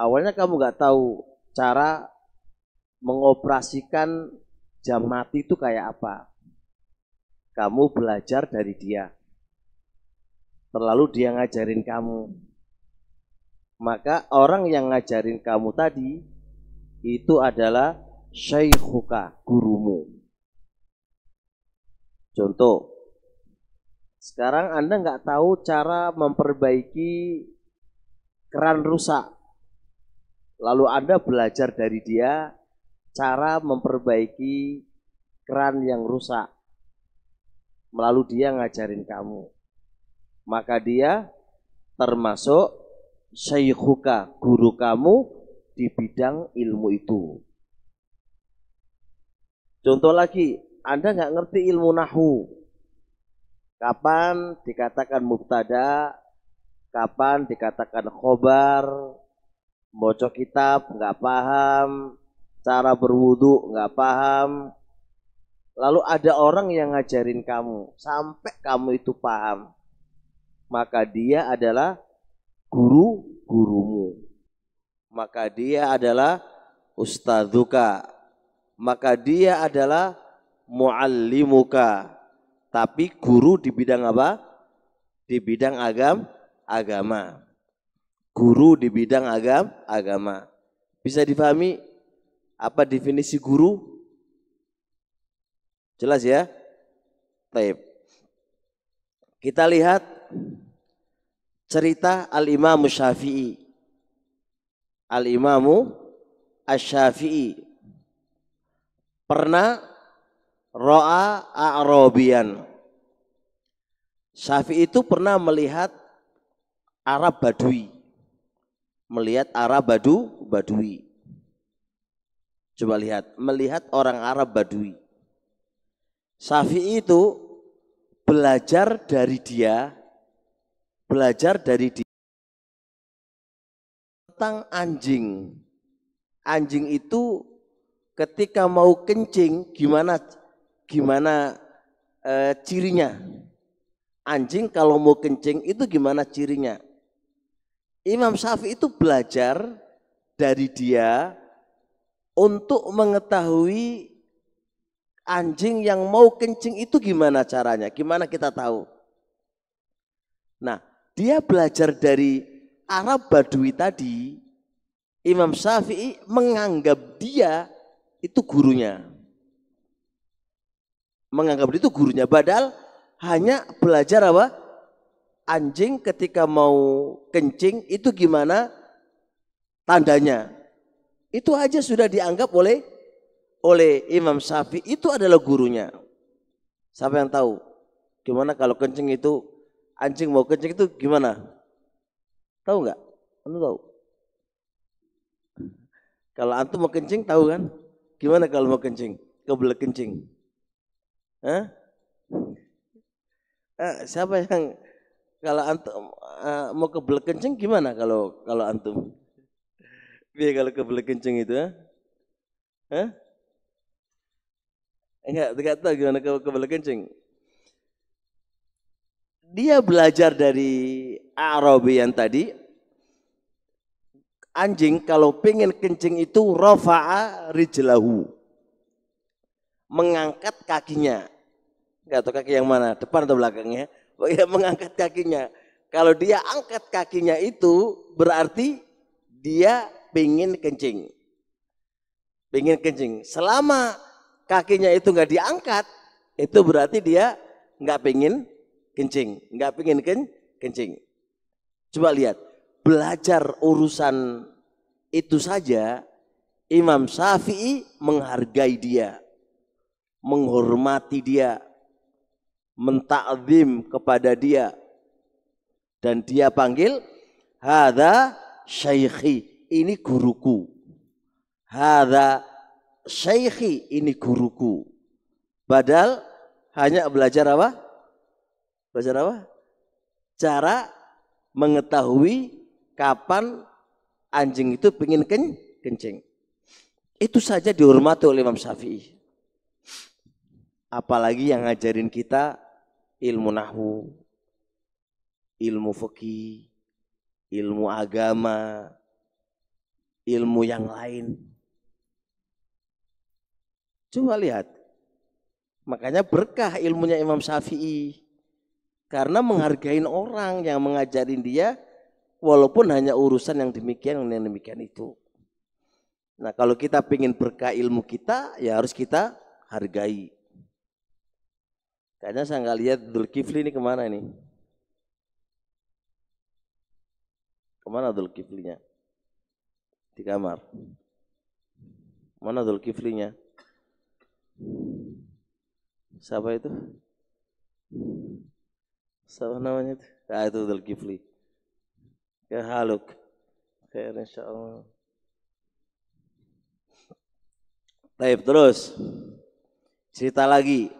awalnya kamu nggak tahu cara mengoperasikan jam mati itu kayak apa. Kamu belajar dari dia. Terlalu dia ngajarin kamu. Maka orang yang ngajarin kamu tadi itu adalah syaikhuka, gurumu. Contoh, sekarang Anda nggak tahu cara memperbaiki keran rusak Lalu Anda belajar dari dia cara memperbaiki keran yang rusak. Melalui dia ngajarin kamu. Maka dia termasuk syaikhuka, guru kamu di bidang ilmu itu. Contoh lagi, Anda nggak ngerti ilmu nahu. Kapan dikatakan mubtada, kapan dikatakan khobar, Baca kitab nggak paham, cara berwudu nggak paham. Lalu ada orang yang ngajarin kamu sampai kamu itu paham. Maka dia adalah guru gurumu. Maka dia adalah ustadzuka. Maka dia adalah muallimuka. Tapi guru di bidang apa? Di bidang agam, agama guru di bidang agam, agama. Bisa difahami apa definisi guru? Jelas ya? Taib. Kita lihat cerita Al-Imam Syafi'i. Al-Imam syafii pernah roa Arabian. Syafi'i itu pernah melihat Arab Badui melihat Arab Badu Badui. Coba lihat, melihat orang Arab Badui. Syafi'i itu belajar dari dia, belajar dari dia tentang anjing. Anjing itu ketika mau kencing gimana gimana e, cirinya? Anjing kalau mau kencing itu gimana cirinya? Imam Syafi'i itu belajar dari dia untuk mengetahui anjing yang mau kencing itu gimana caranya, gimana kita tahu. Nah, dia belajar dari Arab Badui tadi, Imam Syafi'i menganggap dia itu gurunya. Menganggap dia itu gurunya, padahal hanya belajar apa? anjing ketika mau kencing itu gimana tandanya. Itu aja sudah dianggap oleh oleh Imam Syafi'i itu adalah gurunya. Siapa yang tahu? Gimana kalau kencing itu anjing mau kencing itu gimana? Tahu nggak? anu tahu? Kalau antum mau kencing tahu kan? Gimana kalau mau kencing? Kebelet kencing. Hah? Eh, siapa yang kalau antum uh, mau kebelet kencing gimana kalau kalau antum? Biar kalau kebelet kencing itu, ya? Hah? Enggak, enggak tahu gimana ke kebelet kencing. Dia belajar dari Arabi yang tadi. Anjing kalau pengen kencing itu rofa'a rijlahu. Mengangkat kakinya. Enggak tahu kaki yang mana, depan atau belakangnya mengangkat kakinya. Kalau dia angkat kakinya itu berarti dia pingin kencing. Pingin kencing. Selama kakinya itu nggak diangkat, itu berarti dia nggak pingin kencing. Nggak pingin ken kencing. Coba lihat, belajar urusan itu saja Imam Syafi'i menghargai dia, menghormati dia, mentakzim kepada dia dan dia panggil hadza syaikhi ini guruku hadza syaikhi ini guruku padahal hanya belajar apa belajar apa cara mengetahui kapan anjing itu pengin ken kencing itu saja dihormati oleh Imam Syafi'i apalagi yang ngajarin kita ilmu nahu, ilmu fikih, ilmu agama, ilmu yang lain. Coba lihat. Makanya berkah ilmunya Imam Syafi'i. Karena menghargai orang yang mengajarin dia walaupun hanya urusan yang demikian yang demikian itu. Nah kalau kita ingin berkah ilmu kita ya harus kita hargai. Kayaknya saya nggak lihat Kifli ini kemana ini. Kemana Kiflinya? Di kamar. Mana Kiflinya? Siapa itu? Siapa namanya itu? Ah itu Kifli. Ya haluk. Oke, ya, insya Allah. Baik, terus. Cerita lagi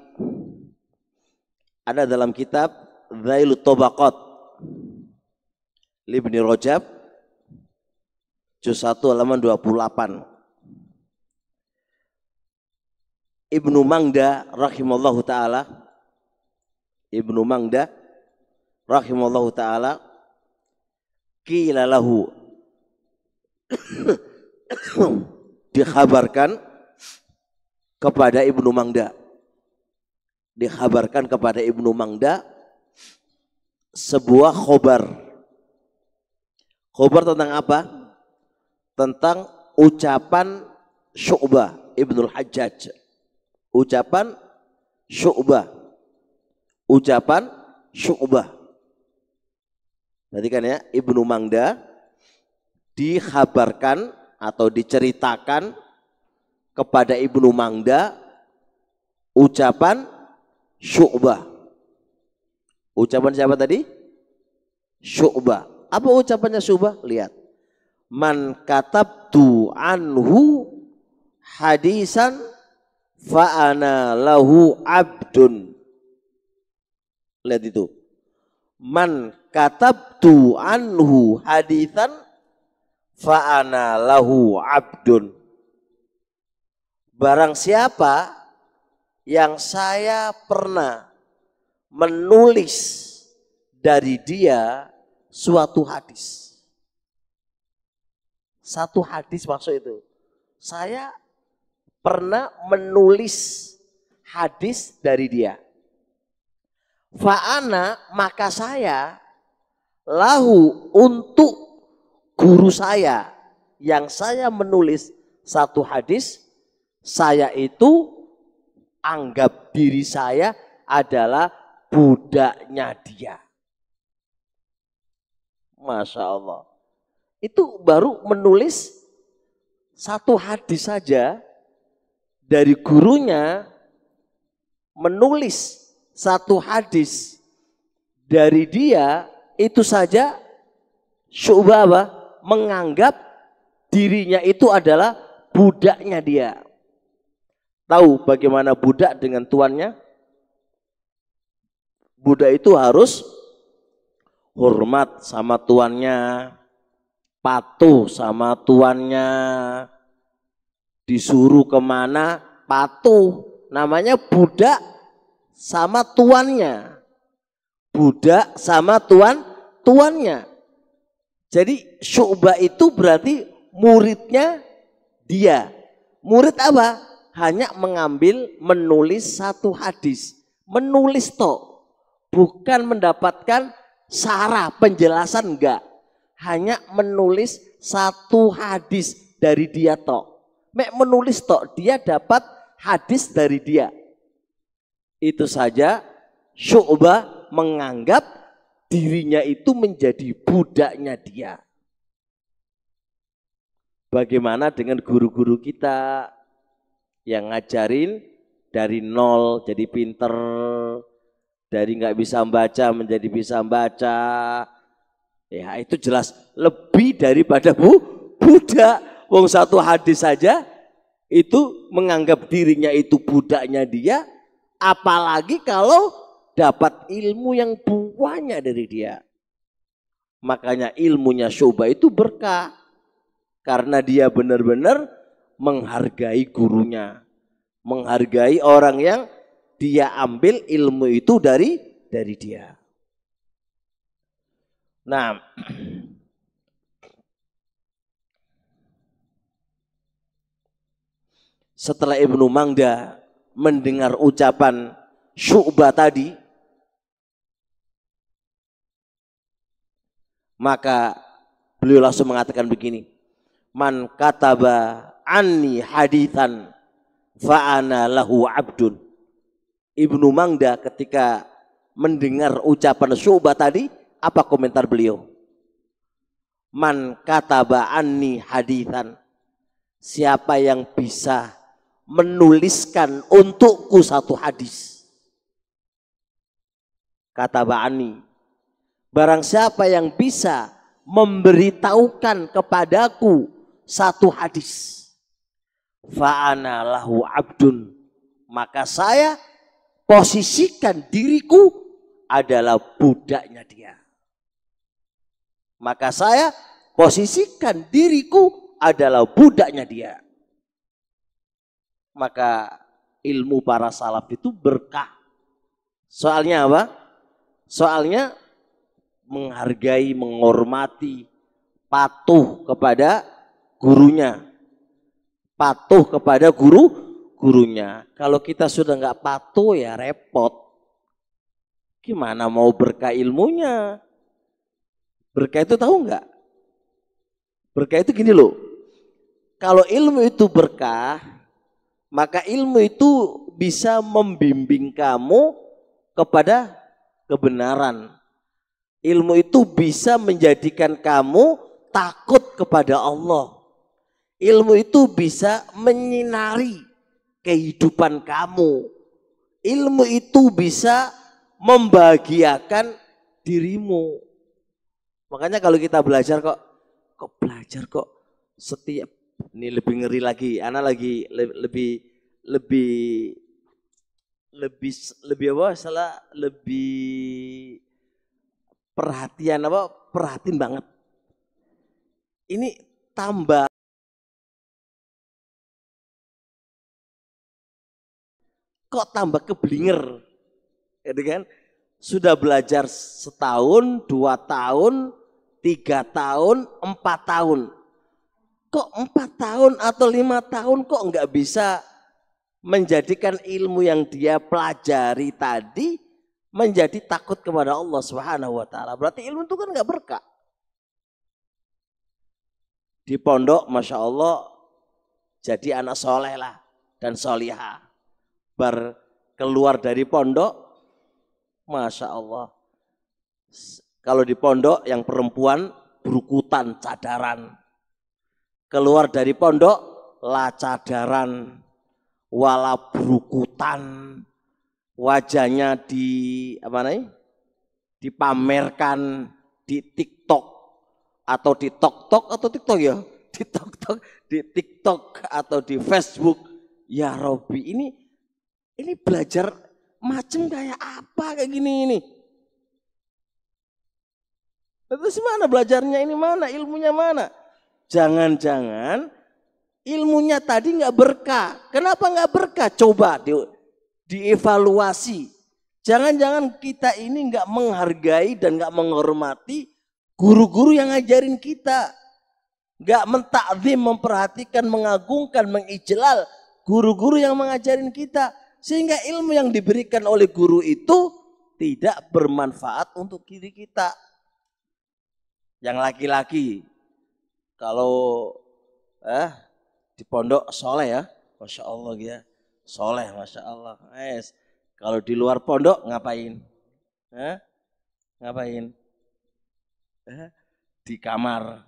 ada dalam kitab Zailu Tobakot Libni Rojab Juz 1 halaman 28 Ibnu Mangda rahimallahu taala Ibnu Mangda rahimallahu taala qila lahu dikhabarkan kepada Ibnu Mangda dikhabarkan kepada Ibnu Mangda sebuah khobar. Khobar tentang apa? Tentang ucapan Syu'bah ibnu Hajjaj. Ucapan Syu'bah. Ucapan Syu'bah. Perhatikan ya, Ibnu Mangda dikhabarkan atau diceritakan kepada Ibnu Mangda ucapan Syu'bah. Ucapan siapa tadi? Syu'bah. Apa ucapannya Syu'bah? Lihat. Man katabtu anhu hadisan fa'ana lahu abdun. Lihat itu. Man katabtu anhu hadisan fa'ana lahu abdun. Barang siapa yang saya pernah menulis dari dia suatu hadis. Satu hadis maksud itu. Saya pernah menulis hadis dari dia. Fa'ana maka saya lahu untuk guru saya yang saya menulis satu hadis saya itu anggap diri saya adalah budaknya dia. Masya Allah. Itu baru menulis satu hadis saja dari gurunya menulis satu hadis dari dia itu saja Syubah menganggap dirinya itu adalah budaknya dia tahu bagaimana budak dengan tuannya? Budak itu harus hormat sama tuannya, patuh sama tuannya, disuruh kemana patuh. Namanya budak sama tuannya. Budak sama tuan tuannya. Jadi syu'bah itu berarti muridnya dia. Murid apa? hanya mengambil menulis satu hadis. Menulis to, bukan mendapatkan sarah penjelasan enggak. Hanya menulis satu hadis dari dia to. Mek menulis to, dia dapat hadis dari dia. Itu saja Syu'bah menganggap dirinya itu menjadi budaknya dia. Bagaimana dengan guru-guru kita, yang ngajarin dari nol jadi pinter, dari nggak bisa membaca menjadi bisa membaca. Ya itu jelas lebih daripada bu budak. Wong satu hadis saja itu menganggap dirinya itu budaknya dia, apalagi kalau dapat ilmu yang buahnya dari dia. Makanya ilmunya syubah itu berkah. Karena dia benar-benar menghargai gurunya, menghargai orang yang dia ambil ilmu itu dari dari dia. Nah, setelah Ibnu Mangda mendengar ucapan Syu'bah tadi, maka beliau langsung mengatakan begini, man kataba anni hadithan fa'ana lahu abdun. Ibnu Mangda ketika mendengar ucapan Syubah tadi, apa komentar beliau? Man kata anni hadithan. Siapa yang bisa menuliskan untukku satu hadis. Kata Ba'ani, barang siapa yang bisa memberitahukan kepadaku satu hadis. Fa'ana lahu abdun. Maka saya posisikan diriku adalah budaknya dia. Maka saya posisikan diriku adalah budaknya dia. Maka ilmu para salaf itu berkah. Soalnya apa? Soalnya menghargai, menghormati, patuh kepada gurunya, patuh kepada guru gurunya. Kalau kita sudah nggak patuh ya repot. Gimana mau berkah ilmunya? Berkah itu tahu nggak? Berkah itu gini loh. Kalau ilmu itu berkah, maka ilmu itu bisa membimbing kamu kepada kebenaran. Ilmu itu bisa menjadikan kamu takut kepada Allah. Ilmu itu bisa menyinari kehidupan kamu. Ilmu itu bisa membahagiakan dirimu. Makanya kalau kita belajar kok kok belajar kok setiap ini lebih ngeri lagi. Anak lagi lebih lebih lebih lebih apa salah lebih perhatian apa perhatian banget ini tambah kok tambah keblinger. Gitu kan? Sudah belajar setahun, dua tahun, tiga tahun, empat tahun. Kok empat tahun atau lima tahun kok nggak bisa menjadikan ilmu yang dia pelajari tadi menjadi takut kepada Allah Subhanahu wa taala. Berarti ilmu itu kan nggak berkah. Di pondok Masya Allah jadi anak soleh lah dan solihah bar keluar dari pondok Masya Allah kalau di pondok yang perempuan berukutan cadaran keluar dari pondok la cadaran, wala berukutan wajahnya di apa nih dipamerkan di TikTok atau di TokTok atau TikTok ya di TokTok di TikTok atau di Facebook ya Robi ini ini belajar macam kayak apa kayak gini ini. Terus mana belajarnya ini mana, ilmunya mana? Jangan-jangan ilmunya tadi nggak berkah. Kenapa nggak berkah? Coba di, dievaluasi. Jangan-jangan kita ini nggak menghargai dan nggak menghormati guru-guru yang ngajarin kita. Nggak mentakzim, memperhatikan, mengagungkan, mengijlal guru-guru yang mengajarin kita. Sehingga ilmu yang diberikan oleh guru itu tidak bermanfaat untuk diri kita. Yang laki-laki, kalau eh, di pondok soleh ya, masya Allah ya, soleh masya Allah. Yes. kalau di luar pondok ngapain? Eh, ngapain? Eh, di kamar.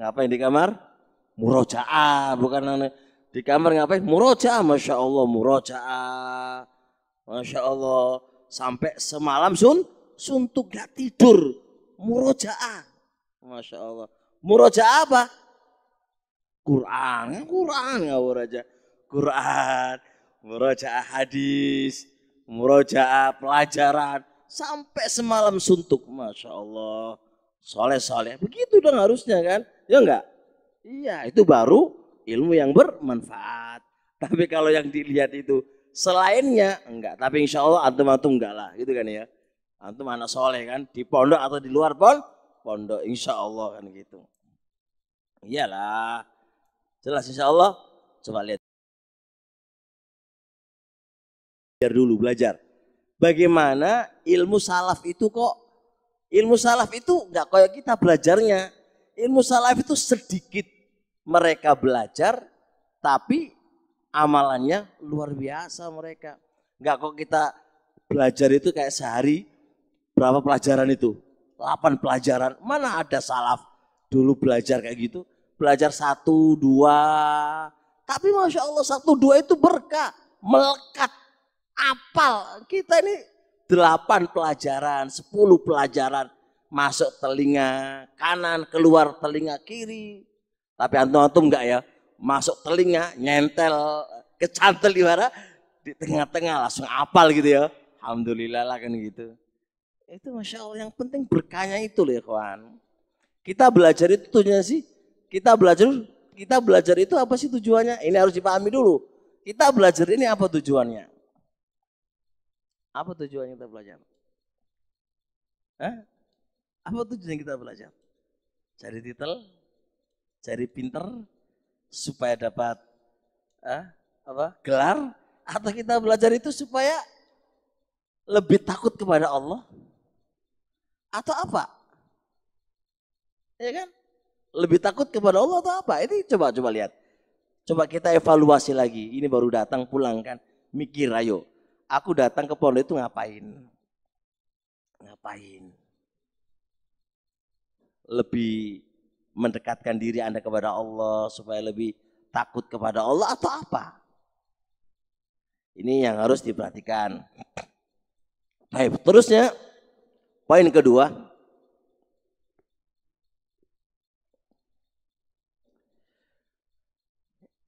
Ngapain di kamar? Murojaah, bukan anu. Di kamar ngapain? muroja masya Allah, muroja masya Allah. Sampai semalam sun, suntuk gak tidur, muroja masya Allah. muroja apa? Quran, Quran nggak muroja Quran, muroja hadis, muroja pelajaran, sampai semalam suntuk, masya Allah. Soleh-soleh, begitu dong harusnya kan? Ya enggak? Iya, itu baru ilmu yang bermanfaat. Tapi kalau yang dilihat itu selainnya enggak. Tapi insya Allah antum antum enggak lah, gitu kan ya. Antum anak soleh kan di pondok atau di luar pon pondok, insya Allah kan gitu. Iyalah, jelas insya Allah. Coba lihat. Belajar dulu belajar. Bagaimana ilmu salaf itu kok? Ilmu salaf itu enggak kayak kita belajarnya. Ilmu salaf itu sedikit mereka belajar tapi amalannya luar biasa mereka. Enggak kok kita belajar itu kayak sehari berapa pelajaran itu? 8 pelajaran. Mana ada salaf dulu belajar kayak gitu? Belajar satu, dua. Tapi Masya Allah satu, dua itu berkah. Melekat. Apal. Kita ini delapan pelajaran, sepuluh pelajaran. Masuk telinga kanan, keluar telinga kiri tapi antum-antum enggak ya, masuk telinga, nyentel, kecantel di mana, di tengah-tengah langsung apal gitu ya. Alhamdulillah lah kan gitu. Itu Masya Allah yang penting berkahnya itu loh ya kawan. Kita belajar itu tujuannya sih, kita belajar kita belajar itu apa sih tujuannya? Ini harus dipahami dulu. Kita belajar ini apa tujuannya? Apa tujuannya kita belajar? Hah? Apa tujuannya kita belajar? Cari detail? Cari pinter supaya dapat eh, apa? gelar atau kita belajar itu supaya lebih takut kepada Allah atau apa? Ya kan? Lebih takut kepada Allah atau apa? Ini coba coba lihat. Coba kita evaluasi lagi. Ini baru datang pulang kan. Mikir ayo. Aku datang ke pondok itu ngapain? Ngapain? Lebih mendekatkan diri Anda kepada Allah supaya lebih takut kepada Allah atau apa? Ini yang harus diperhatikan. Baik, terusnya poin kedua.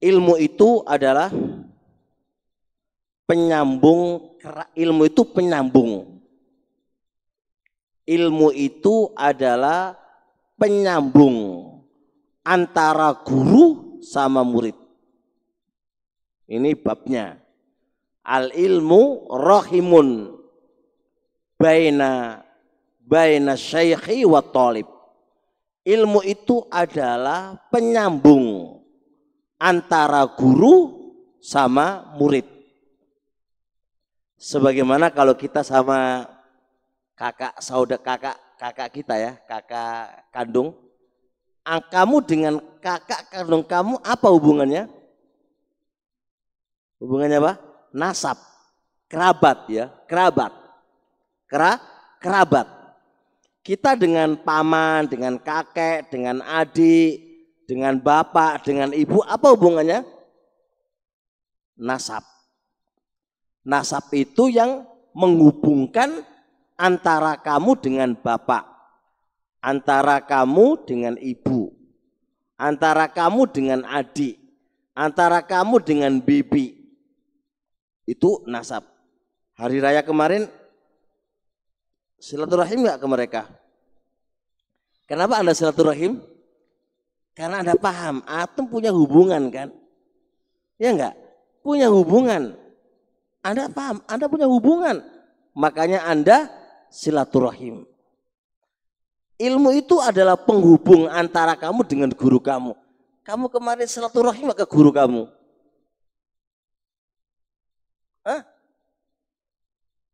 Ilmu itu adalah penyambung ilmu itu penyambung. Ilmu itu adalah penyambung antara guru sama murid. Ini babnya. Al ilmu rahimun baina baina syaikhi wa talib. Ilmu itu adalah penyambung antara guru sama murid. Sebagaimana kalau kita sama kakak, saudara kakak, kakak kita ya, kakak kandung. Ah, kamu dengan kakak kandung kamu apa hubungannya? Hubungannya apa? Nasab, kerabat ya, kerabat. Kera, kerabat. Kita dengan paman, dengan kakek, dengan adik, dengan bapak, dengan ibu, apa hubungannya? Nasab. Nasab itu yang menghubungkan antara kamu dengan bapak, antara kamu dengan ibu, antara kamu dengan adik, antara kamu dengan bibi. Itu nasab. Hari raya kemarin silaturahim nggak ke mereka? Kenapa Anda silaturahim? Karena Anda paham, atom punya hubungan kan? Ya enggak? Punya hubungan. Anda paham, Anda punya hubungan. Makanya Anda silaturahim. Ilmu itu adalah penghubung antara kamu dengan guru kamu. Kamu kemarin silaturahim ke guru kamu. Hah?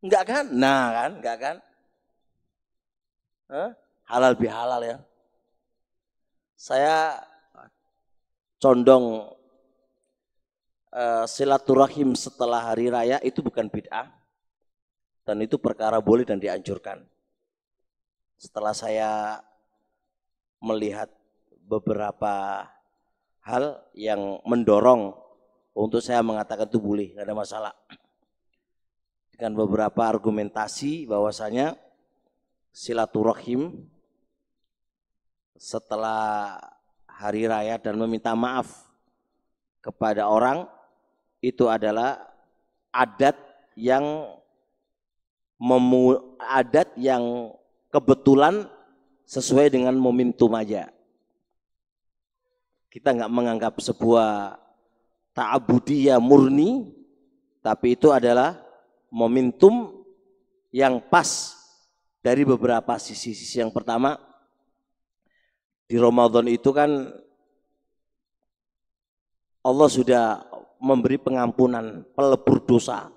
Enggak kan? Nah kan, enggak kan? Hah? Halal bihalal ya. Saya condong uh, silaturahim setelah hari raya itu bukan bid'ah dan itu perkara boleh dan dianjurkan. Setelah saya melihat beberapa hal yang mendorong untuk saya mengatakan itu boleh, tidak ada masalah. Dengan beberapa argumentasi bahwasanya silaturahim setelah hari raya dan meminta maaf kepada orang itu adalah adat yang memu adat yang kebetulan sesuai dengan momentum aja. Kita nggak menganggap sebuah ta'abudiyah murni, tapi itu adalah momentum yang pas dari beberapa sisi-sisi. Yang pertama, di Ramadan itu kan Allah sudah memberi pengampunan, pelebur dosa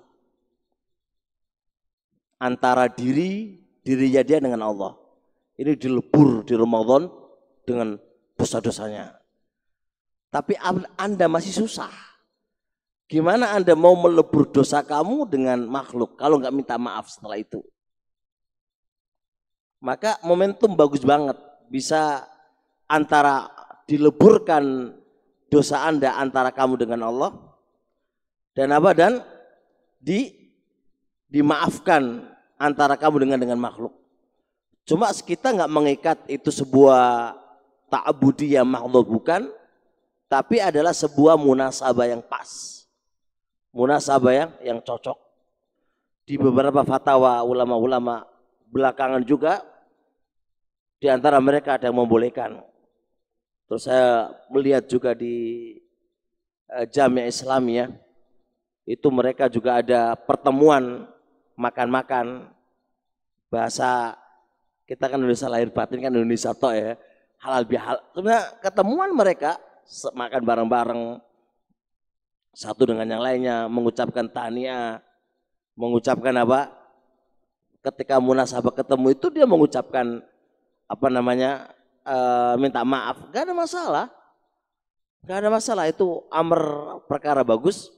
antara diri dirinya dia dengan Allah. Ini dilebur di Ramadan dengan dosa-dosanya. Tapi Anda masih susah. Gimana Anda mau melebur dosa kamu dengan makhluk kalau nggak minta maaf setelah itu? Maka momentum bagus banget bisa antara dileburkan dosa Anda antara kamu dengan Allah dan apa dan di dimaafkan antara kamu dengan dengan makhluk. Cuma kita nggak mengikat itu sebuah ta'budi yang makhluk bukan, tapi adalah sebuah munasabah yang pas. Munasabah yang, yang cocok. Di beberapa fatwa ulama-ulama belakangan juga, di antara mereka ada yang membolehkan. Terus saya melihat juga di eh, Jamiah Islam ya, itu mereka juga ada pertemuan makan-makan bahasa kita kan Indonesia lahir batin kan Indonesia to ya halal bihalal karena ketemuan mereka makan bareng-bareng satu dengan yang lainnya mengucapkan tania mengucapkan apa ketika munasabah ketemu itu dia mengucapkan apa namanya e, minta maaf gak ada masalah gak ada masalah itu amr perkara bagus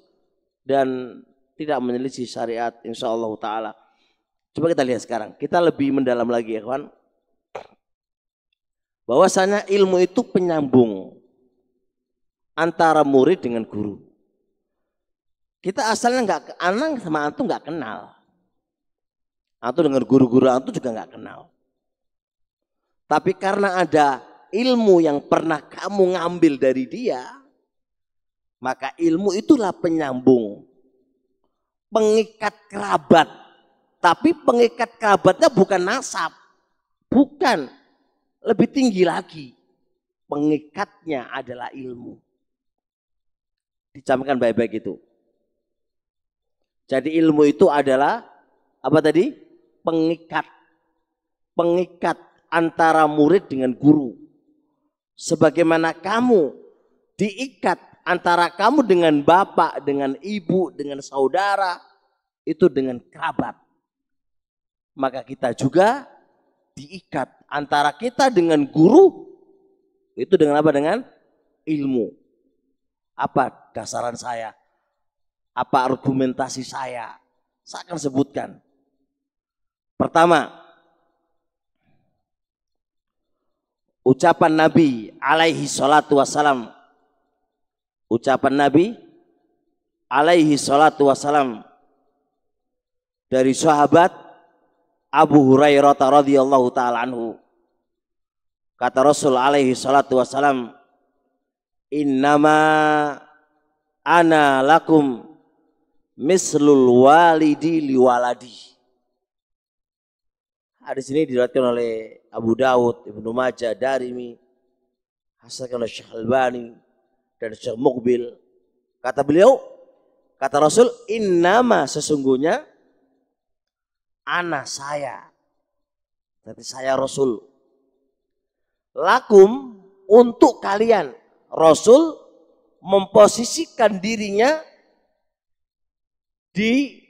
dan tidak menyelisih syariat insya Allah taala. Coba kita lihat sekarang. Kita lebih mendalam lagi ya kawan. Bahwasanya ilmu itu penyambung antara murid dengan guru. Kita asalnya nggak anang sama antum nggak kenal. Atau dengan guru-guru antum juga nggak kenal. Tapi karena ada ilmu yang pernah kamu ngambil dari dia, maka ilmu itulah penyambung pengikat kerabat. Tapi pengikat kerabatnya bukan nasab. Bukan. Lebih tinggi lagi. Pengikatnya adalah ilmu. Dicamkan baik-baik itu. Jadi ilmu itu adalah apa tadi? Pengikat. Pengikat antara murid dengan guru. Sebagaimana kamu diikat antara kamu dengan bapak, dengan ibu, dengan saudara, itu dengan kerabat. Maka kita juga diikat antara kita dengan guru, itu dengan apa? Dengan ilmu. Apa dasaran saya? Apa argumentasi saya? Saya akan sebutkan. Pertama, ucapan Nabi alaihi salatu wassalam ucapan Nabi alaihi salatu wasalam dari sahabat Abu Hurairah radhiyallahu taala anhu. Kata Rasul alaihi salatu wasalam, "Innama ana lakum mislul walidi liwaladi." Hadis ini diriwayatkan oleh Abu Dawud, Ibnu Majah, Darimi, Hasan oleh Syekh Albani, dari Syekh Mukbil. Kata beliau, kata Rasul, innama sesungguhnya anak saya. Tapi saya Rasul. Lakum untuk kalian. Rasul memposisikan dirinya di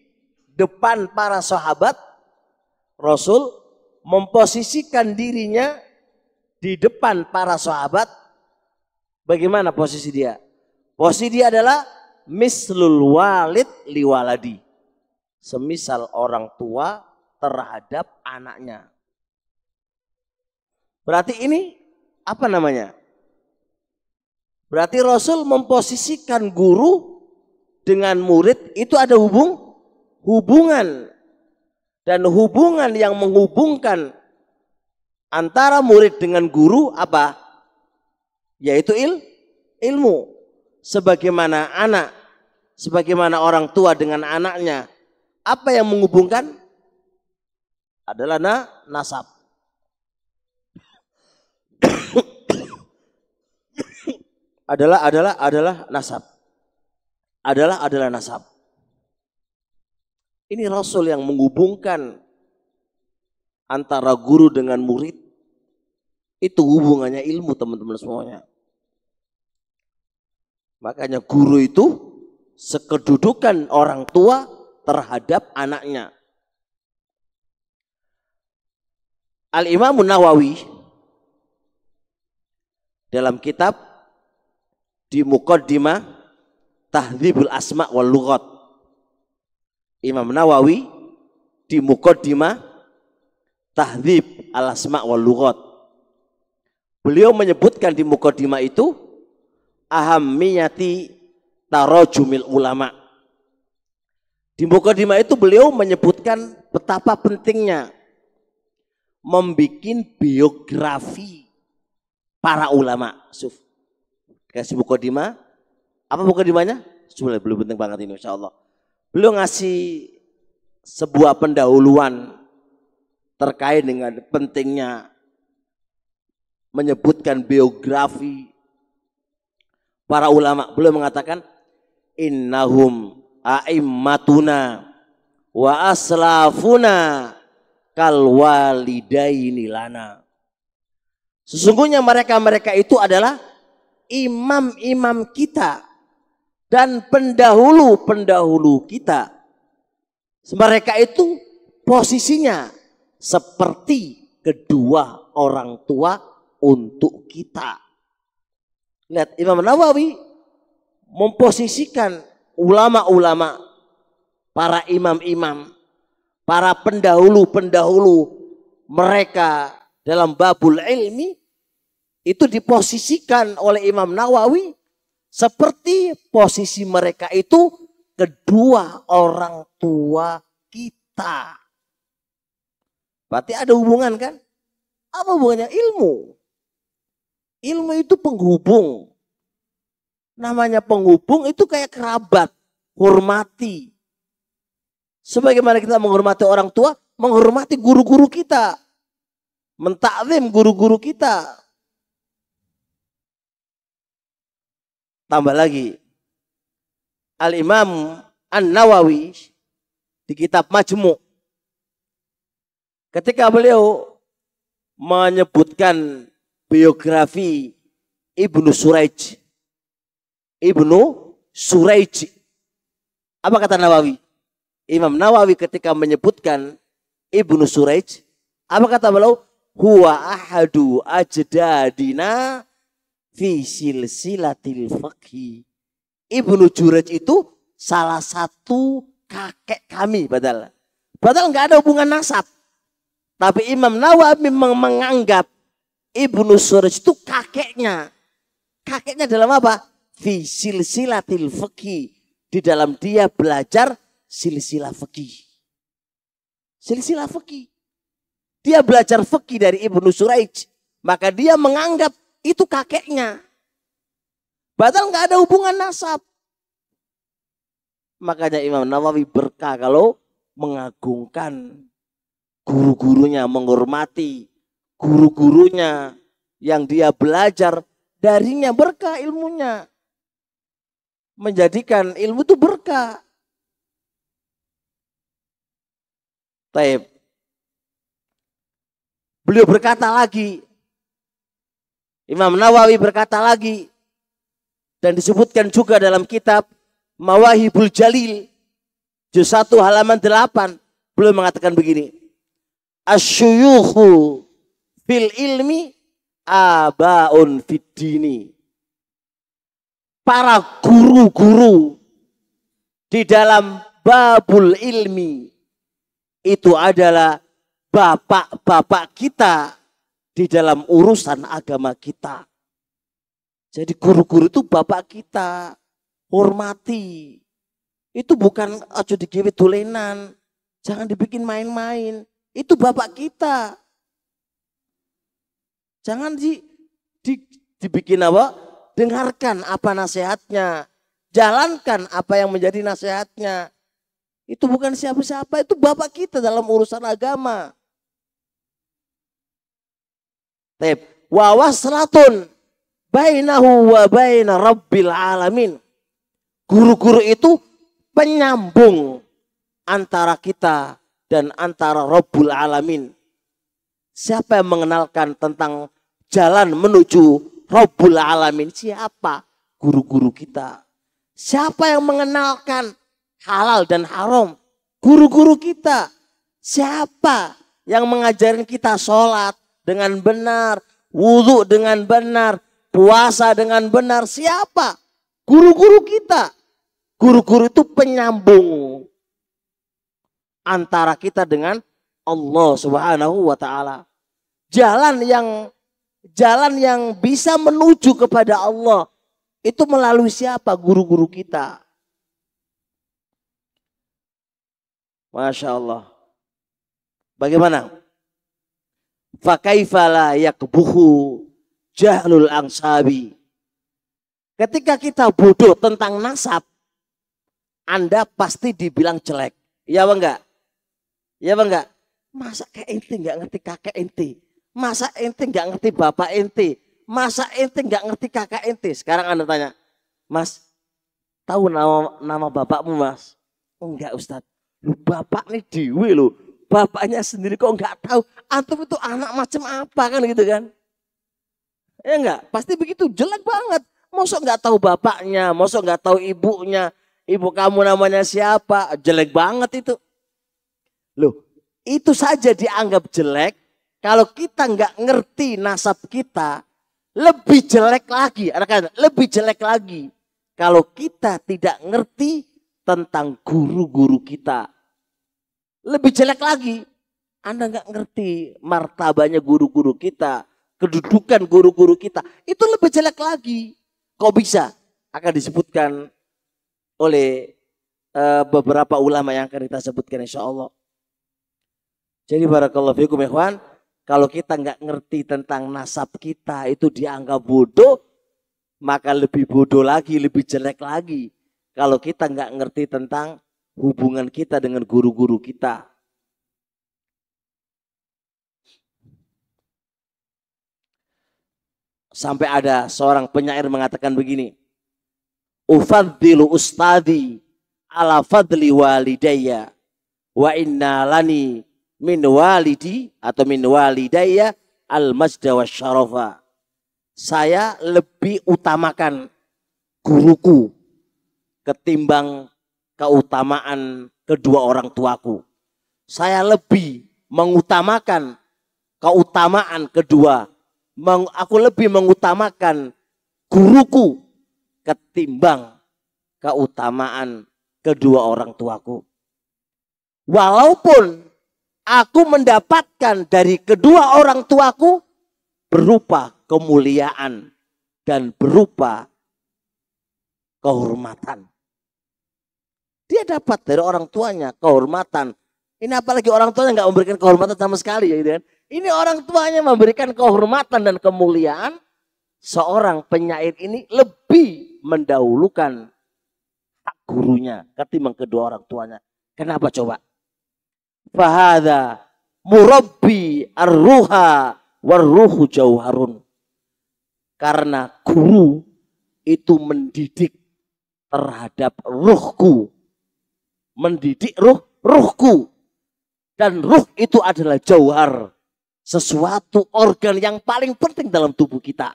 depan para sahabat. Rasul memposisikan dirinya di depan para sahabat Bagaimana posisi dia? Posisi dia adalah mislul walid liwaladi. Semisal orang tua terhadap anaknya. Berarti ini apa namanya? Berarti Rasul memposisikan guru dengan murid itu ada hubung hubungan dan hubungan yang menghubungkan antara murid dengan guru apa? yaitu il ilmu. Sebagaimana anak, sebagaimana orang tua dengan anaknya, apa yang menghubungkan adalah na nasab. adalah adalah adalah nasab. Adalah adalah nasab. Ini Rasul yang menghubungkan antara guru dengan murid itu hubungannya ilmu teman-teman semuanya. Makanya guru itu sekedudukan orang tua terhadap anaknya. Al-Imam Nawawi dalam kitab di Muqaddimah Tahdzibul Asma wal Lughat. Imam Nawawi di Muqaddimah Tahdzib Al Asma wal Lughat. Beliau menyebutkan di mukodima itu ahamiyati tarojumil ulama. Di mukodima itu beliau menyebutkan betapa pentingnya membuat biografi para ulama. Suf. Kasih mukodima. Apa mukodimanya? Sebenarnya belum penting banget ini insya Allah. Beliau ngasih sebuah pendahuluan terkait dengan pentingnya menyebutkan biografi para ulama. Beliau mengatakan innahum a'immatuna wa aslafuna kal walidaini lana. Sesungguhnya mereka-mereka itu adalah imam-imam kita dan pendahulu-pendahulu kita. Mereka itu posisinya seperti kedua orang tua untuk kita. Lihat Imam Nawawi memposisikan ulama-ulama, para imam-imam, para pendahulu-pendahulu mereka dalam babul ilmi itu diposisikan oleh Imam Nawawi seperti posisi mereka itu kedua orang tua kita. Berarti ada hubungan kan? Apa hubungannya ilmu? Ilmu itu penghubung. Namanya penghubung itu kayak kerabat. Hormati. Sebagaimana kita menghormati orang tua, menghormati guru-guru kita. Mentaklim guru-guru kita. Tambah lagi. Al-Imam An-Nawawi di kitab Majmu. Ketika beliau menyebutkan biografi Ibnu Suraj. Ibnu Suraj. Apa kata Nawawi? Imam Nawawi ketika menyebutkan Ibnu Suraj, apa kata beliau? Huwa ahadu ajdadina fi silsilatil faqhi. Ibnu Juraj itu salah satu kakek kami padahal. Padahal nggak ada hubungan nasab. Tapi Imam Nawawi memang menganggap Ibnu Suraj itu kakeknya. Kakeknya dalam apa? Fi silsilatil fikih. Di dalam dia belajar silsilah fikih. Silsilah fikih. Dia belajar fikih dari Ibnu Suraj. Maka dia menganggap itu kakeknya. Batal nggak ada hubungan nasab. Makanya Imam Nawawi berkah kalau mengagungkan guru-gurunya, menghormati guru-gurunya yang dia belajar darinya berkah ilmunya. Menjadikan ilmu itu berkah. Taib. Beliau berkata lagi. Imam Nawawi berkata lagi. Dan disebutkan juga dalam kitab Mawahibul Jalil. Juz 1 halaman 8. Beliau mengatakan begini. Asyuyuhu Fil ilmi abaun fidini. Para guru-guru di dalam babul ilmi itu adalah bapak-bapak kita di dalam urusan agama kita. Jadi guru-guru itu bapak kita, hormati. Itu bukan aja digewe dolenan, jangan dibikin main-main. Itu bapak kita. Jangan di, di dibikin apa? Dengarkan apa nasihatnya. Jalankan apa yang menjadi nasihatnya. Itu bukan siapa-siapa, itu Bapak kita dalam urusan agama. Tep. Wa bainahu wa baina rabbil alamin. Guru-guru itu penyambung antara kita dan antara Rabbul Alamin. Siapa yang mengenalkan tentang jalan menuju Robul Alamin. Siapa guru-guru kita? Siapa yang mengenalkan halal dan haram? Guru-guru kita. Siapa yang mengajarin kita sholat dengan benar, wudhu dengan benar, puasa dengan benar? Siapa? Guru-guru kita. Guru-guru itu penyambung antara kita dengan Allah Subhanahu wa taala. Jalan yang jalan yang bisa menuju kepada Allah itu melalui siapa? Guru-guru kita. Masya Allah. Bagaimana? Fakaifala yakbuhu jahlul angsabi. Ketika kita bodoh tentang nasab, Anda pasti dibilang jelek. Ya apa enggak? Ya apa enggak? Masa kayak inti enggak ngerti kakek inti? Masa ente nggak ngerti bapak ente? Masa ente nggak ngerti kakak ente? Sekarang Anda tanya, Mas, tahu nama nama bapakmu Mas? Oh enggak ustad lu bapak nih diwi lo. Bapaknya sendiri kok nggak tahu antum itu anak macam apa kan gitu kan? Ya enggak, pasti begitu jelek banget. Mosok nggak tahu bapaknya, mosok nggak tahu ibunya, ibu kamu namanya siapa, jelek banget itu. Loh, itu saja dianggap jelek, kalau kita nggak ngerti nasab kita, lebih jelek lagi. Anak-anak, lebih jelek lagi. Kalau kita tidak ngerti tentang guru-guru kita. Lebih jelek lagi. Anda nggak ngerti martabanya guru-guru kita. Kedudukan guru-guru kita. Itu lebih jelek lagi. Kok bisa? Akan disebutkan oleh eh, beberapa ulama yang akan kita sebutkan insya Allah. Jadi barakallahu fikum ikhwan. Kalau kita nggak ngerti tentang nasab kita itu dianggap bodoh, maka lebih bodoh lagi, lebih jelek lagi. Kalau kita nggak ngerti tentang hubungan kita dengan guru-guru kita. Sampai ada seorang penyair mengatakan begini, Ufadzilu ustadi ala fadli walidayya wa inna lani min walidi atau min walidaya al wa syarofa. Saya lebih utamakan guruku ketimbang keutamaan kedua orang tuaku. Saya lebih mengutamakan keutamaan kedua. Meng, aku lebih mengutamakan guruku ketimbang keutamaan kedua orang tuaku. Walaupun aku mendapatkan dari kedua orang tuaku berupa kemuliaan dan berupa kehormatan. Dia dapat dari orang tuanya kehormatan. Ini apalagi orang tuanya nggak memberikan kehormatan sama sekali ya, gitu kan? Ini orang tuanya memberikan kehormatan dan kemuliaan. Seorang penyair ini lebih mendahulukan hak gurunya ketimbang kedua orang tuanya. Kenapa coba? fahada murabbi arruha warruhu jauharun. Karena guru itu mendidik terhadap ruhku. Mendidik ruh, ruhku. Dan ruh itu adalah jauhar. Sesuatu organ yang paling penting dalam tubuh kita.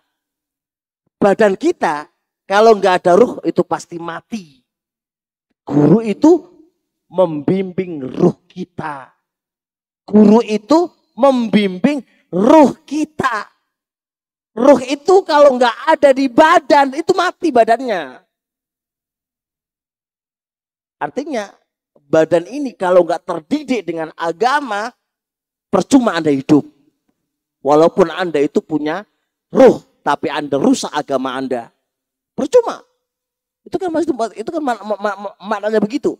Badan kita kalau nggak ada ruh itu pasti mati. Guru itu membimbing ruh kita. Guru itu membimbing ruh kita. Ruh itu kalau nggak ada di badan, itu mati badannya. Artinya badan ini kalau nggak terdidik dengan agama, percuma Anda hidup. Walaupun Anda itu punya ruh, tapi Anda rusak agama Anda. Percuma. Itu kan maksud, itu kan mak mak maknanya begitu.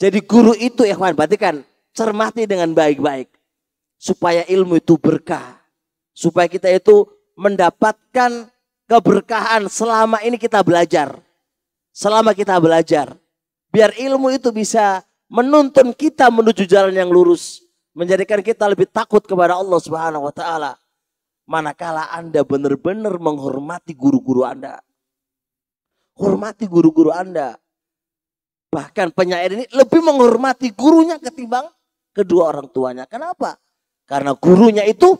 Jadi guru itu ikhwan, kan cermati dengan baik-baik. Supaya ilmu itu berkah. Supaya kita itu mendapatkan keberkahan selama ini kita belajar. Selama kita belajar. Biar ilmu itu bisa menuntun kita menuju jalan yang lurus. Menjadikan kita lebih takut kepada Allah subhanahu wa ta'ala. Manakala Anda benar-benar menghormati guru-guru Anda. Hormati guru-guru Anda Bahkan penyair ini lebih menghormati gurunya ketimbang kedua orang tuanya. Kenapa? Karena gurunya itu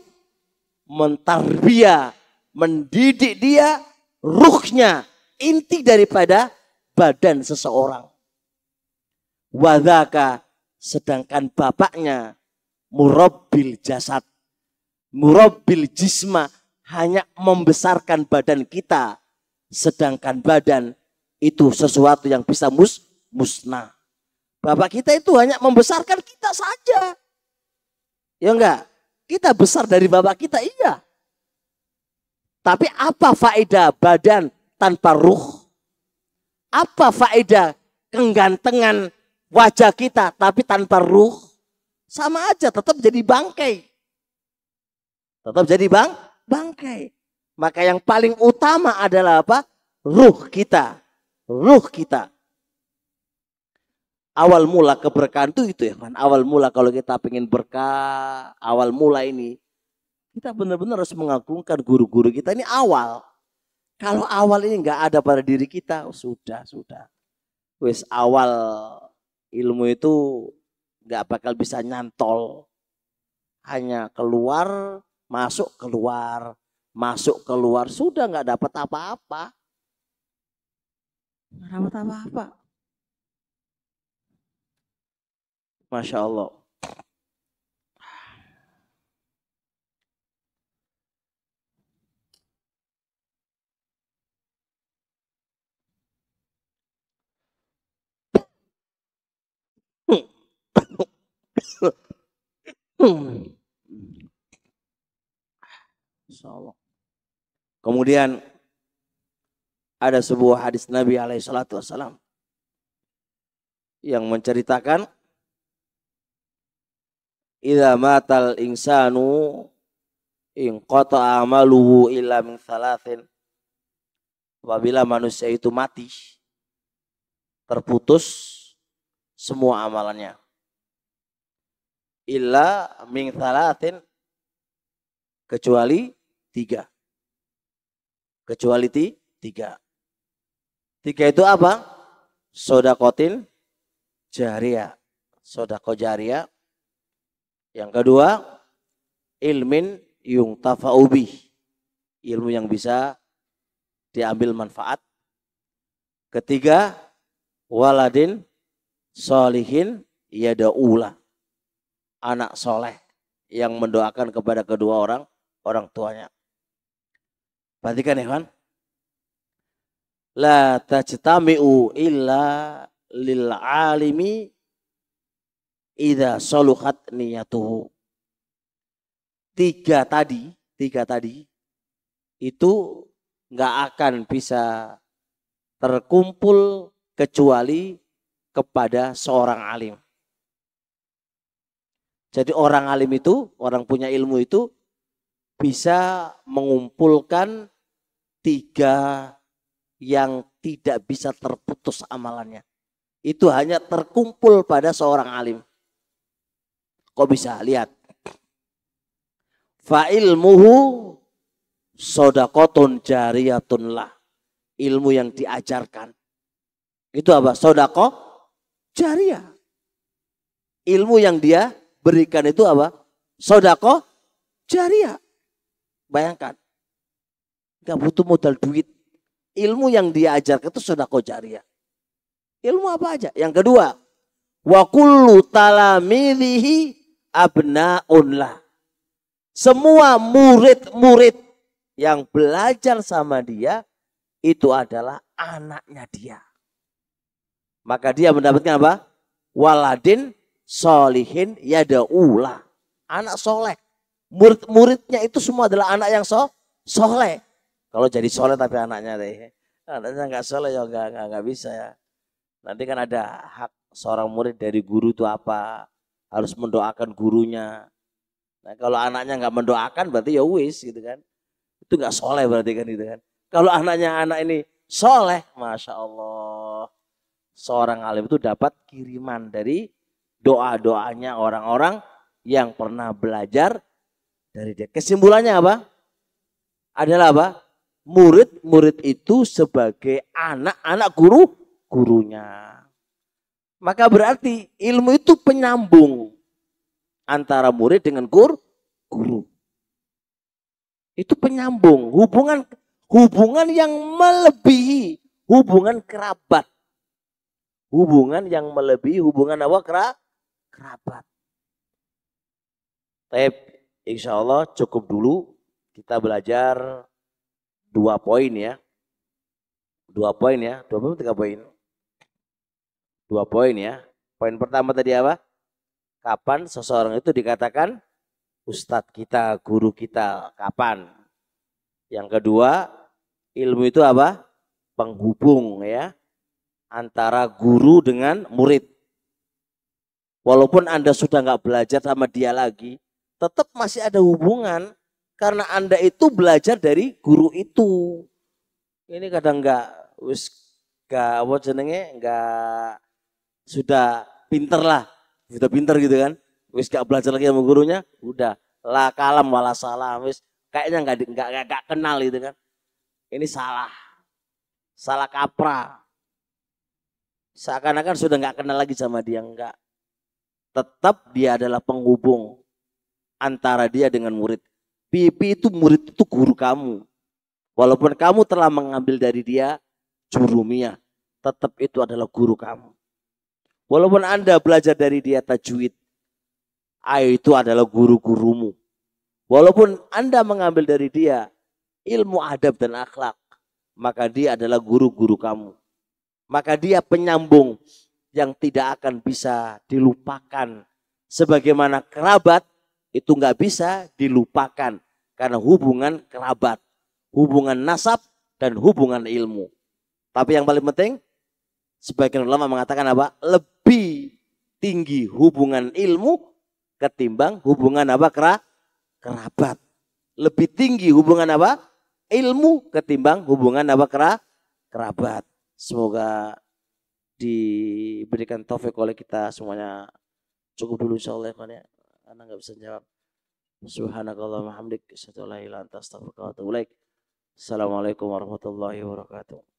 mentarbia, mendidik dia ruhnya, inti daripada badan seseorang. Wadaka sedangkan bapaknya murabbil jasad, murabbil jisma hanya membesarkan badan kita, sedangkan badan itu sesuatu yang bisa mus musnah. Bapak kita itu hanya membesarkan kita saja. Ya enggak? Kita besar dari bapak kita, iya. Tapi apa faedah badan tanpa ruh? Apa faedah kegantengan wajah kita tapi tanpa ruh? Sama aja, tetap jadi bangkai. Tetap jadi bang, bangkai. Maka yang paling utama adalah apa? Ruh kita. Ruh kita awal mula keberkahan itu itu ya kan. Awal mula kalau kita pengen berkah, awal mula ini kita benar-benar harus mengagungkan guru-guru kita ini awal. Kalau awal ini nggak ada pada diri kita, oh, sudah sudah. Wes awal ilmu itu nggak bakal bisa nyantol. Hanya keluar, masuk keluar, masuk keluar sudah nggak dapat apa-apa. Nggak dapat apa-apa. Masya Allah. Kemudian ada sebuah hadis Nabi alaihi salatu wasallam yang menceritakan idza matal insanu in qata amaluhu illa min thalathin apabila manusia itu mati terputus semua amalannya illa min thalathin kecuali tiga kecuali tiga tiga itu apa sodakotin jariah sodako jariah yang kedua, ilmin yung tafa'ubi. Ilmu yang bisa diambil manfaat. Ketiga, waladin solihin yada'ula. Anak soleh yang mendoakan kepada kedua orang, orang tuanya. Perhatikan ya kan. La tajtami'u illa lil alimi idza saluhat niyatuhu. Tiga tadi, tiga tadi itu nggak akan bisa terkumpul kecuali kepada seorang alim. Jadi orang alim itu, orang punya ilmu itu bisa mengumpulkan tiga yang tidak bisa terputus amalannya. Itu hanya terkumpul pada seorang alim. Kok bisa? Lihat. ilmuhu sodakotun jariyatun lah. Ilmu yang diajarkan. Itu apa? Sodako jaria Ilmu yang dia berikan itu apa? Sodako jariah. Bayangkan. Gak butuh modal duit. Ilmu yang dia ajarkan itu sodako jariah. Ilmu apa aja? Yang kedua, wa kullu abnaunlah. Semua murid-murid yang belajar sama dia itu adalah anaknya dia. Maka dia mendapatkan apa? Waladin solihin yada'ula. Anak soleh. Murid-muridnya itu semua adalah anak yang so, soleh. Kalau jadi soleh tapi anaknya deh. Anaknya nggak soleh ya nggak nggak bisa ya. Nanti kan ada hak seorang murid dari guru itu apa? harus mendoakan gurunya. Nah, kalau anaknya nggak mendoakan berarti ya wis gitu kan. Itu nggak soleh berarti kan gitu kan. Kalau anaknya anak ini soleh, masya Allah, seorang alim itu dapat kiriman dari doa-doanya orang-orang yang pernah belajar dari dia. Kesimpulannya apa? Adalah apa? Murid-murid itu sebagai anak-anak guru gurunya. Maka berarti ilmu itu penyambung antara murid dengan guru. guru. Itu penyambung, hubungan hubungan yang melebihi hubungan kerabat. Hubungan yang melebihi hubungan apa? Kera, kerabat. Tapi insya Allah cukup dulu kita belajar dua poin ya. Dua poin ya, dua poin tiga poin. Dua poin ya. Poin pertama tadi apa? Kapan seseorang itu dikatakan ustadz kita, guru kita, kapan? Yang kedua, ilmu itu apa? Penghubung ya antara guru dengan murid. Walaupun Anda sudah nggak belajar sama dia lagi, tetap masih ada hubungan karena Anda itu belajar dari guru itu. Ini kadang nggak wis nggak apa jenenge nggak sudah pinter lah, sudah pinter gitu kan. Wis gak belajar lagi sama gurunya, udah lah kalem wala salah wis kayaknya nggak nggak nggak kenal gitu kan. Ini salah, salah kaprah. Seakan-akan sudah nggak kenal lagi sama dia nggak. Tetap dia adalah penghubung antara dia dengan murid. Pipi itu murid itu guru kamu. Walaupun kamu telah mengambil dari dia jurumia, tetap itu adalah guru kamu. Walaupun Anda belajar dari dia tajwid, ayo itu adalah guru-gurumu. Walaupun Anda mengambil dari dia ilmu adab dan akhlak, maka dia adalah guru-guru kamu. Maka dia penyambung yang tidak akan bisa dilupakan. Sebagaimana kerabat itu nggak bisa dilupakan karena hubungan kerabat, hubungan nasab dan hubungan ilmu. Tapi yang paling penting, sebagian ulama mengatakan apa? Lebih tinggi hubungan ilmu ketimbang hubungan apa kera? kerabat. Lebih tinggi hubungan apa? Ilmu ketimbang hubungan apa kera? kerabat. Semoga diberikan taufik oleh kita semuanya. Cukup dulu insyaallah ya. Anda ya. nggak bisa jawab. Subhanakallahumma hamdik asyhadu an la ilaha Assalamualaikum warahmatullahi wabarakatuh.